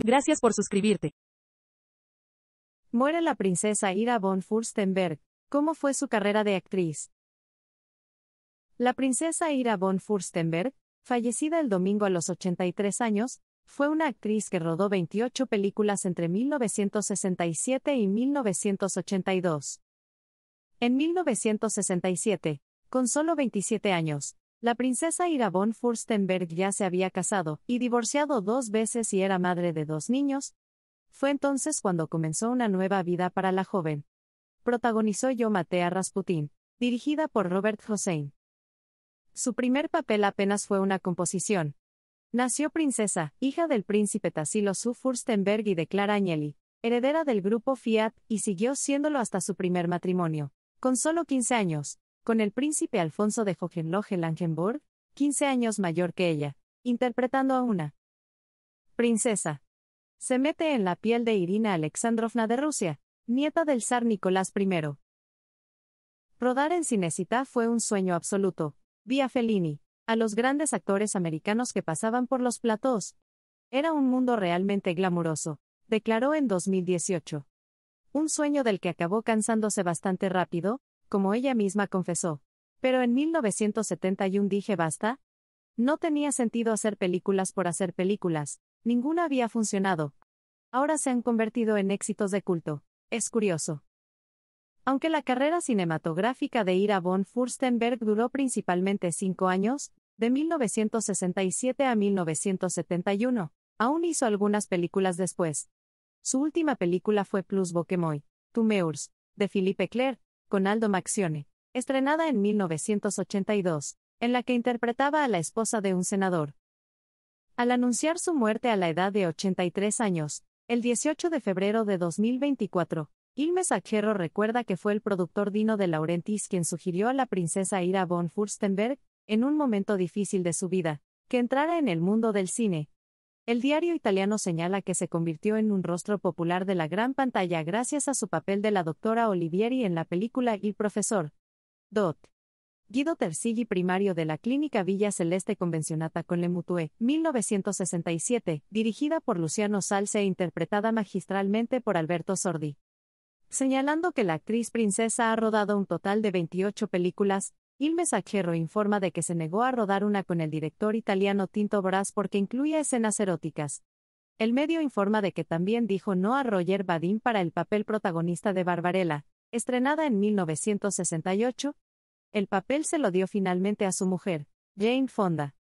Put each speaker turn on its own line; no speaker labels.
Gracias por suscribirte. Muere la princesa Ira von Furstenberg. ¿Cómo fue su carrera de actriz? La princesa Ira von Furstenberg, fallecida el domingo a los 83 años, fue una actriz que rodó 28 películas entre 1967 y 1982. En 1967, con solo 27 años, la princesa Ira von Furstenberg ya se había casado y divorciado dos veces y era madre de dos niños. Fue entonces cuando comenzó una nueva vida para la joven. Protagonizó Yo Matea a Rasputin, dirigida por Robert Hossein. Su primer papel apenas fue una composición. Nació princesa, hija del príncipe Tassilo Su Furstenberg y de Clara Agnelli, heredera del grupo Fiat, y siguió siéndolo hasta su primer matrimonio. Con solo 15 años, con el príncipe Alfonso de Hohenlohe-Langenburg, 15 años mayor que ella, interpretando a una princesa. Se mete en la piel de Irina Alexandrovna de Rusia, nieta del zar Nicolás I. Rodar en Cinecita fue un sueño absoluto, vía Fellini, a los grandes actores americanos que pasaban por los platós. Era un mundo realmente glamuroso, declaró en 2018. Un sueño del que acabó cansándose bastante rápido, como ella misma confesó. Pero en 1971 dije basta. No tenía sentido hacer películas por hacer películas, ninguna había funcionado. Ahora se han convertido en éxitos de culto. Es curioso. Aunque la carrera cinematográfica de Ira von Furstenberg duró principalmente cinco años, de 1967 a 1971, aún hizo algunas películas después. Su última película fue Plus Boquemoy, Tumeurs, de Philippe Clair, con Aldo Maxione, estrenada en 1982, en la que interpretaba a la esposa de un senador. Al anunciar su muerte a la edad de 83 años, el 18 de febrero de 2024, Ilmes Aquero recuerda que fue el productor Dino de Laurentiis quien sugirió a la princesa Ira von Furstenberg, en un momento difícil de su vida, que entrara en el mundo del cine, el diario italiano señala que se convirtió en un rostro popular de la gran pantalla gracias a su papel de la doctora Olivieri en la película Il Profesor. Dot. Guido Terzigi primario de la Clínica Villa Celeste Convencionata con Le Mutue, 1967, dirigida por Luciano Salce e interpretada magistralmente por Alberto Sordi. Señalando que la actriz princesa ha rodado un total de 28 películas, Il Messaggero informa de que se negó a rodar una con el director italiano Tinto Brass porque incluía escenas eróticas. El medio informa de que también dijo no a Roger Badin para el papel protagonista de Barbarella, estrenada en 1968. El papel se lo dio finalmente a su mujer, Jane Fonda.